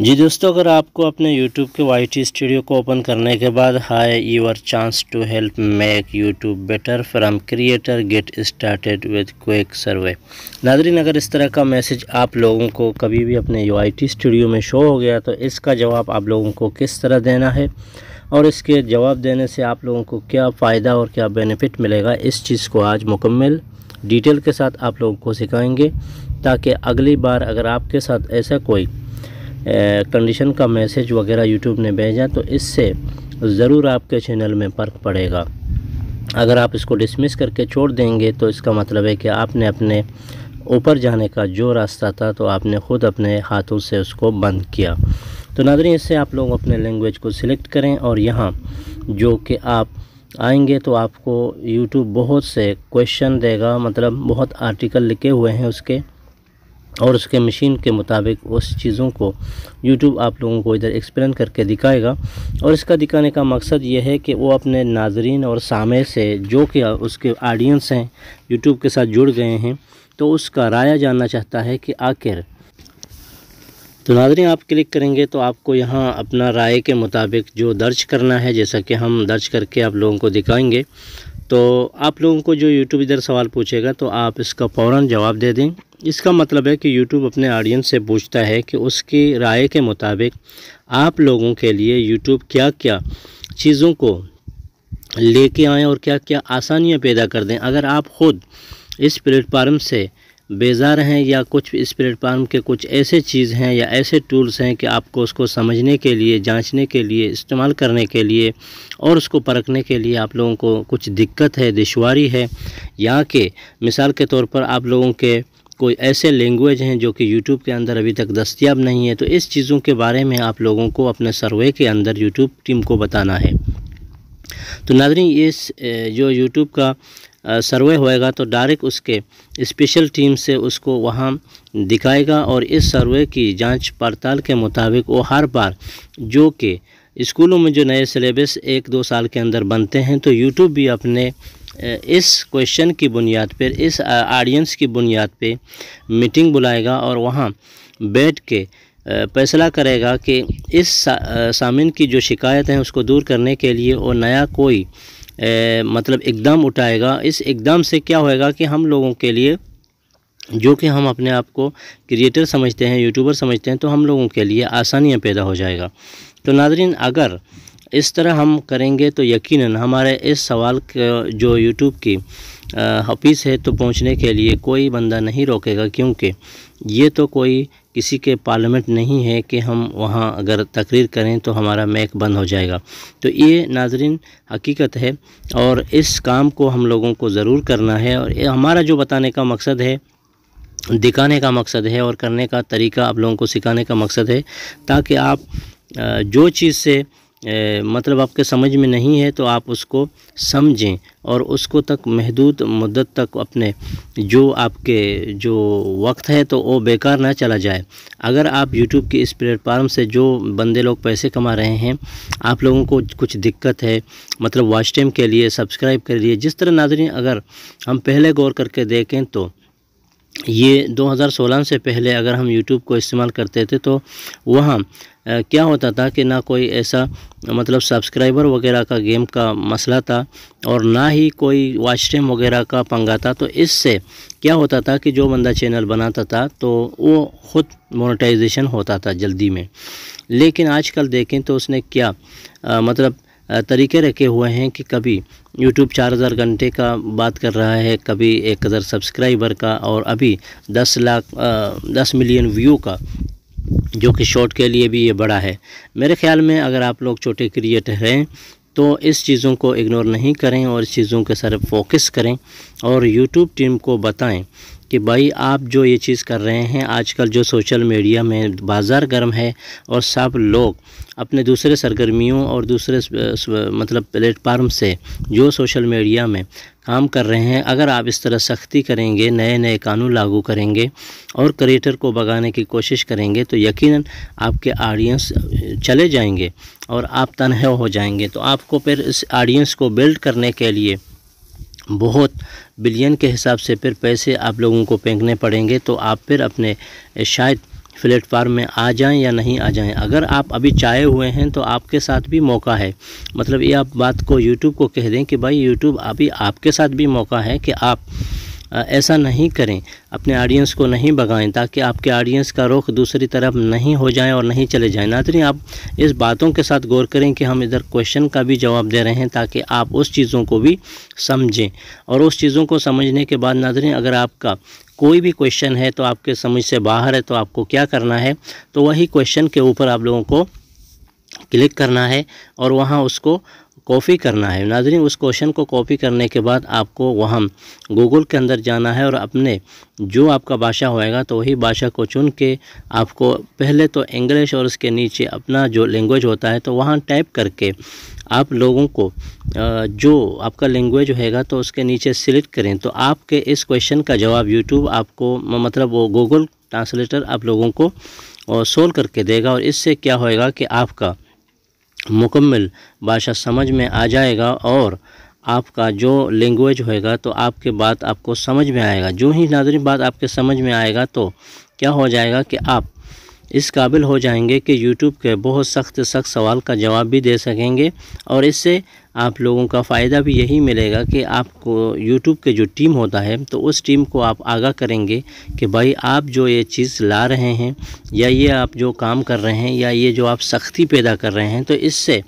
जी दोस्तों अगर आपको अपने YouTube के वाई टी स्टूडियो को ओपन करने के बाद high your chance to help make YouTube better from creator get started with quick survey नादरीन अगर इस तरह का मैसेज आप लोगों को कभी भी अपने यू स्टूडियो में शो हो गया तो इसका जवाब आप लोगों को किस तरह देना है और इसके जवाब देने से आप लोगों को क्या फ़ायदा और क्या बेनिफिट मिलेगा इस चीज़ को आज मुकम्मल डिटेल के साथ आप लोगों को सिखाएंगे ताकि अगली बार अगर आपके साथ ऐसा कोई कंडीशन का मैसेज वगैरह यूट्यूब ने भेजा तो इससे ज़रूर आपके चैनल में फ़र्क पड़ेगा अगर आप इसको डिसमिस करके छोड़ देंगे तो इसका मतलब है कि आपने अपने ऊपर जाने का जो रास्ता था तो आपने ख़ुद अपने हाथों से उसको बंद किया तो नादरी इससे आप लोग अपने लैंग्वेज को सिलेक्ट करें और यहाँ जो कि आप आएंगे तो आपको यूट्यूब बहुत से क्वेश्चन देगा मतलब बहुत आर्टिकल लिखे हुए हैं उसके और उसके मशीन के मुताबिक उस चीज़ों को यूट्यूब आप लोगों को इधर एक्सप्लेन करके दिखाएगा और इसका दिखाने का मकसद ये है कि वो अपने नाजरीन और सामे से जो कि उसके ऑडियंस हैं यूट्यूब के साथ जुड़ गए हैं तो उसका राया जानना चाहता है कि आखिर तो नाजरीन आप क्लिक करेंगे तो आपको यहाँ अपना राय के मुताबिक जो दर्ज करना है जैसा कि हम दर्ज करके आप लोगों को दिखाएंगे तो आप लोगों को जो यूट्यूब इधर सवाल पूछेगा तो आप इसका फ़ौर जवाब दे दें इसका मतलब है कि यूट्यूब अपने ऑडियंस से पूछता है कि उसकी राय के मुताबिक आप लोगों के लिए यूट्यूब क्या क्या चीज़ों को लेके आएँ और क्या क्या आसानियाँ पैदा कर दें अगर आप ख़ुद इस प्लेटफार्म से बेजार हैं या कुछ इस प्लेटफार्म के कुछ ऐसे चीज़ हैं या ऐसे टूल्स हैं कि आपको उसको समझने के लिए जांचने के लिए इस्तेमाल करने के लिए और उसको परखने के लिए आप लोगों को कुछ दिक्कत है दुशारी है यहाँ के मिसाल के तौर पर आप लोगों के कोई ऐसे लैंग्वेज हैं जो कि यूट्यूब के अंदर अभी तक दस्तियाब नहीं है तो इस चीज़ों के बारे में आप लोगों को अपने सर्वे के अंदर यूट्यूब टीम को बताना है तो नादरी इस जो यूट्यूब का सर्वे होएगा तो डायरेक्ट उसके स्पेशल टीम से उसको वहाँ दिखाएगा और इस सर्वे की जांच पड़ताल के मुताबिक वो हर बार जो कि स्कूलों में जो नए सिलेबस एक दो साल के अंदर बनते हैं तो यूट्यूब भी अपने इस क्वेश्चन की बुनियाद पर इस ऑडियंस की बुनियाद पर मीटिंग बुलाएगा और वहाँ बैठ के फैसला करेगा कि इस सामिन की जो शिकायत है उसको दूर करने के लिए और नया कोई ए, मतलब एकदम उठाएगा इस एकदम से क्या होएगा कि हम लोगों के लिए जो कि हम अपने आप को क्रिएटर समझते हैं यूट्यूबर समझते हैं तो हम लोगों के लिए आसानियाँ पैदा हो जाएगा तो नाजरीन अगर इस तरह हम करेंगे तो यकीनन हमारे इस सवाल जो यूट्यूब की हफीस है तो पहुंचने के लिए कोई बंदा नहीं रोकेगा क्योंकि ये तो कोई किसी के पार्लियामेंट नहीं है कि हम वहाँ अगर तकरीर करें तो हमारा मैक बंद हो जाएगा तो ये नाजरीन हकीकत है और इस काम को हम लोगों को ज़रूर करना है और हमारा जो बताने का मकसद है दिखाने का मकसद है और करने का तरीका आप लोगों को सिखाने का मकसद है ताकि आप जो चीज़ से ए, मतलब आपके समझ में नहीं है तो आप उसको समझें और उसको तक महदूद मदत तक अपने जो आपके जो वक्त है तो वो बेकार ना चला जाए अगर आप यूट्यूब के इस प्लेटफार्म से जो बंदे लोग पैसे कमा रहे हैं आप लोगों को कुछ दिक्कत है मतलब वॉच टाइम के लिए सब्सक्राइब कर लिए जिस तरह नाजरी अगर हम पहले गौर करके देखें तो ये 2016 से पहले अगर हम YouTube को इस्तेमाल करते थे तो वहाँ क्या होता था कि ना कोई ऐसा मतलब सब्सक्राइबर वगैरह का गेम का मसला था और ना ही कोई वॉच टाइम वगैरह का पंगा था तो इससे क्या होता था कि जो बंदा चैनल बनाता था तो वो ख़ुद मोनेटाइजेशन होता था जल्दी में लेकिन आजकल देखें तो उसने क्या आ, मतलब तरीके रखे हुए हैं कि कभी यूट्यूब चार हज़ार घंटे का बात कर रहा है कभी एक हज़ार सब्सक्राइबर का और अभी दस लाख दस मिलियन व्यू का जो कि शॉर्ट के लिए भी ये बड़ा है मेरे ख्याल में अगर आप लोग छोटे क्रिएटर हैं तो इस चीज़ों को इग्नोर नहीं करें और इस चीज़ों के सर फोकस करें और यूट्यूब टीम को बताएं कि भाई आप जो ये चीज़ कर रहे हैं आजकल जो सोशल मीडिया में बाज़ार गर्म है और सब लोग अपने दूसरे सरगर्मियों और दूसरे मतलब प्लेटफार्म से जो सोशल मीडिया में काम कर रहे हैं अगर आप इस तरह सख्ती करेंगे नए नए कानून लागू करेंगे और क्रिएटर को भगाने की कोशिश करेंगे तो यकीनन आपके ऑडियंस चले जाएंगे और आप तनह हो जाएंगे तो आपको फिर इस ऑडियंस को बिल्ड करने के लिए बहुत बिलियन के हिसाब से फिर पैसे आप लोगों को फेंकने पड़ेंगे तो आप फिर अपने शायद प्लेटफार्म में आ जाएं या नहीं आ जाएं अगर आप अभी चाहे हुए हैं तो आपके साथ भी मौका है मतलब ये आप बात को यूट्यूब को कह दें कि भाई यूट्यूब अभी आपके साथ भी मौका है कि आप ऐसा नहीं करें अपने ऑडियंस को नहीं भगाएं ताकि आपके ऑडियंस का रुख दूसरी तरफ नहीं हो जाए और नहीं चले जाए नातरी आप इस बातों के साथ गौर करें कि हम इधर क्वेश्चन का भी जवाब दे रहे हैं ताकि आप उस चीज़ों को भी समझें और उस चीज़ों को समझने के बाद नादरें अगर आपका कोई भी क्वेश्चन है तो आपके समझ से बाहर है तो आपको क्या करना है तो वही क्वेश्चन के ऊपर आप लोगों को क्लिक करना है और वहाँ उसको कॉपी करना है नाजरीन उस क्वेश्चन को कॉपी करने के बाद आपको वहाँ गूगल के अंदर जाना है और अपने जो आपका भाषा होएगा तो वही भाषा को चुन के आपको पहले तो इंग्लिश और उसके नीचे अपना जो लैंग्वेज होता है तो वहाँ टाइप करके आप लोगों को जो आपका लैंग्वेज होएगा तो उसके नीचे सिलेक्ट करें तो आपके इस क्वेश्चन का जवाब यूट्यूब आपको मतलब वो गूगल ट्रांसलेटर आप लोगों को सोल्व करके देगा और इससे क्या होएगा कि आपका मुकम्मल भाषा समझ में आ जाएगा और आपका जो लैंग्वेज होएगा तो आपके बात आपको समझ में आएगा जो ही नाजरीन बात आपके समझ में आएगा तो क्या हो जाएगा कि आप इस काबिल हो जाएंगे कि यूट्यूब के बहुत सख्त सख्त सवाल का जवाब भी दे सकेंगे और इससे आप लोगों का फ़ायदा भी यही मिलेगा कि आपको यूट्यूब के जो टीम होता है तो उस टीम को आप आगाह करेंगे कि भाई आप जो ये चीज़ ला रहे हैं या ये आप जो काम कर रहे हैं या ये जो आप सख्ती पैदा कर रहे हैं तो इससे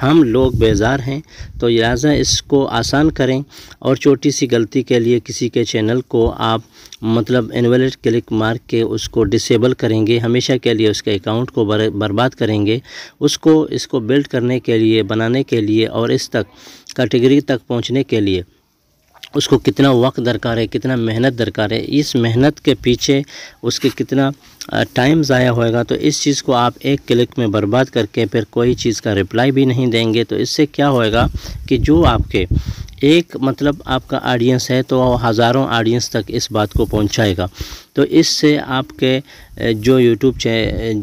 हम लोग बेजार हैं तो लिहाजा इसको आसान करें और छोटी सी गलती के लिए किसी के चैनल को आप मतलब इनवेलेट क्लिक मार के उसको डिसेबल करेंगे हमेशा के लिए उसके अकाउंट को बर, बर्बाद करेंगे उसको इसको बिल्ड करने के लिए बनाने के लिए और इस तक कैटेगरी तक पहुंचने के लिए उसको कितना वक्त दरकार है कितना मेहनत दरकार है इस मेहनत के पीछे उसके कितना टाइम ज़ाया होएगा तो इस चीज़ को आप एक क्लिक में बर्बाद करके फिर कोई चीज़ का रिप्लाई भी नहीं देंगे तो इससे क्या होएगा कि जो आपके एक मतलब आपका ऑडियंस है तो हज़ारों ऑडियंस तक इस बात को पहुंचाएगा तो इससे आपके जो यूट्यूब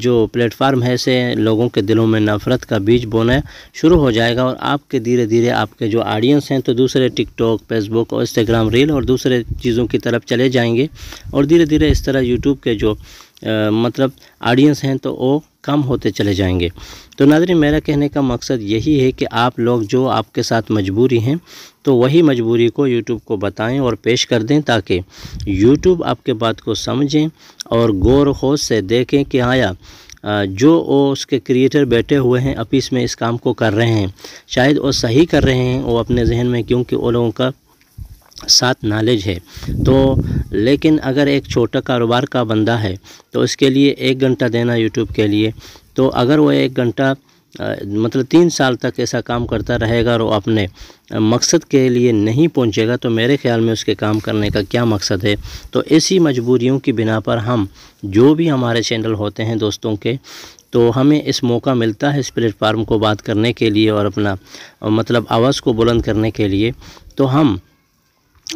जो प्लेटफार्म है से लोगों के दिलों में नफ़रत का बीज बोना शुरू हो जाएगा और आपके धीरे धीरे आपके जो ऑडियंस हैं तो दूसरे टिकटॉक फेसबुक और इंस्टाग्राम रील और दूसरे चीज़ों की तरफ चले जाएंगे और धीरे धीरे इस तरह यूट्यूब के जो आ, मतलब ऑडियंस हैं तो वो कम होते चले जाएंगे तो नादरी मेरा कहने का मकसद यही है कि आप लोग जो आपके साथ मजबूरी हैं तो वही मजबूरी को यूट्यूब को बताएं और पेश कर दें ताकि यूट्यूब आपके बात को समझें और गौर खोज से देखें कि आया जो वो उसके क्रिएटर बैठे हुए हैं अपीस में इस काम को कर रहे हैं शायद वो सही कर रहे हैं वो अपने जहन में क्योंकि वो लोगों का साथ नॉलेज है तो लेकिन अगर एक छोटा कारोबार का बंदा है तो इसके लिए एक घंटा देना यूट्यूब के लिए तो अगर वो एक घंटा मतलब तीन साल तक ऐसा काम करता रहेगा और अपने मकसद के लिए नहीं पहुंचेगा तो मेरे ख्याल में उसके काम करने का क्या मकसद है तो ऐसी मजबूरियों की बिना पर हम जो भी हमारे चैनल होते हैं दोस्तों के तो हमें इस मौका मिलता है इस प्लेटफार्म को बात करने के लिए और अपना मतलब आवाज़ को बुलंद करने के लिए तो हम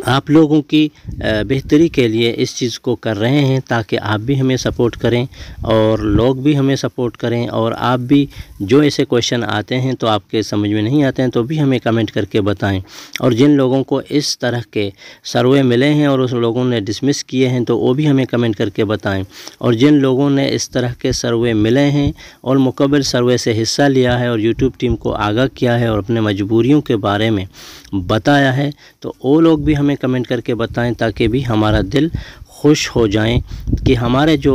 आप लोगों की बेहतरी के लिए इस चीज़ को कर रहे हैं ताकि आप भी हमें सपोर्ट करें और लोग भी हमें सपोर्ट करें और आप भी जो ऐसे क्वेश्चन आते हैं तो आपके समझ में नहीं आते हैं तो भी हमें कमेंट करके बताएं और जिन लोगों को इस तरह के सर्वे मिले हैं और उस लोगों ने डिसमिस किए हैं तो वो भी हमें कमेंट करके बताएँ और जिन लोगों ने इस तरह के सर्वे मिले हैं और मुकबल सर्वे से हिस्सा लिया है और यूट्यूब टीम को आगाह किया है और अपने मजबूरियों के बारे में बताया है तो वो लोग भी हमें कमेंट करके बताएं ताकि भी हमारा दिल खुश हो जाएं कि हमारे जो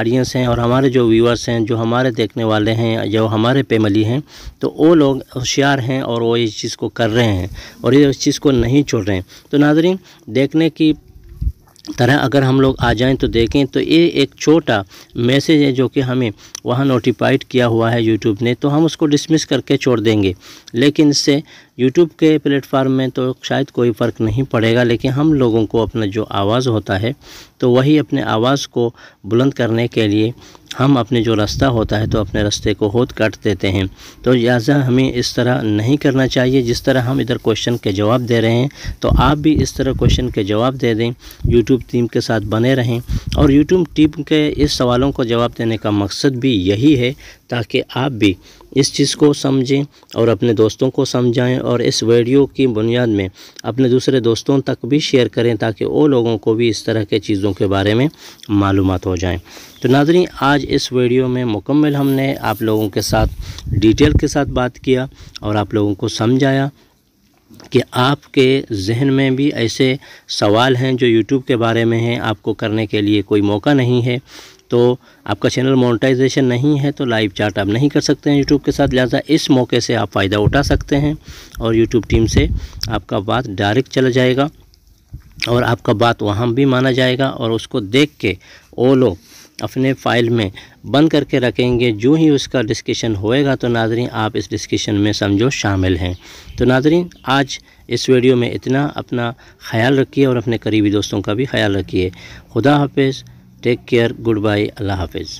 ऑडियंस हैं और हमारे जो व्यूअर्स हैं जो हमारे देखने वाले हैं जो हमारे पेमली हैं तो वो लोग होशियार हैं और वो इस चीज़ को कर रहे हैं और ये इस चीज़ को नहीं छोड़ रहे हैं तो नाजरीन देखने की तरह अगर हम लोग आ जाएं तो देखें तो ये एक छोटा मैसेज है जो कि हमें वहाँ नोटिफाइड किया हुआ है यूट्यूब ने तो हम उसको डिसमिस करके छोड़ देंगे लेकिन इससे यूट्यूब के प्लेटफार्म में तो शायद कोई फ़र्क नहीं पड़ेगा लेकिन हम लोगों को अपना जो आवाज़ होता है तो वही अपने आवाज़ को बुलंद करने के लिए हम अपने जो रास्ता होता है तो अपने रास्ते को खुद काट देते हैं तो लिहाजा हमें इस तरह नहीं करना चाहिए जिस तरह हम इधर क्वेश्चन के जवाब दे रहे हैं तो आप भी इस तरह क्वेश्चन के जवाब दे दें यूट्यूब टीम के साथ बने रहें और यूट्यूब टीम के इस सवालों को जवाब देने का मकसद भी यही है ताकि आप भी इस चीज़ को समझें और अपने दोस्तों को समझाएं और इस वीडियो की बुनियाद में अपने दूसरे दोस्तों तक भी शेयर करें ताकि वो लोगों को भी इस तरह के चीज़ों के बारे में मालूम हो जाएँ तो नाजरी आज इस वीडियो में मुकम्मल हमने आप लोगों के साथ डिटेल के साथ बात किया और आप लोगों को समझाया कि आपके जहन में भी ऐसे सवाल हैं जो यूट्यूब के बारे में हैं आपको करने के लिए कोई मौका नहीं है तो आपका चैनल मोनेटाइजेशन नहीं है तो लाइव चार्ट आप नहीं कर सकते हैं यूट्यूब के साथ लिहाजा इस मौके से आप फ़ायदा उठा सकते हैं और यूट्यूब टीम से आपका बात डायरेक्ट चला जाएगा और आपका बात वहाँ भी माना जाएगा और उसको देख के वो लोग अपने फाइल में बंद करके रखेंगे जो ही उसका डिस्कशन होएगा तो नाजरीन आप इस डिस्कशन में समझो शामिल हैं तो नाजरीन आज इस वीडियो में इतना अपना ख्याल रखिए और अपने करीबी दोस्तों का भी ख्याल रखिए खुदा हाफिज़ टेक केयर गुड बाय अल्लाह हाफिज़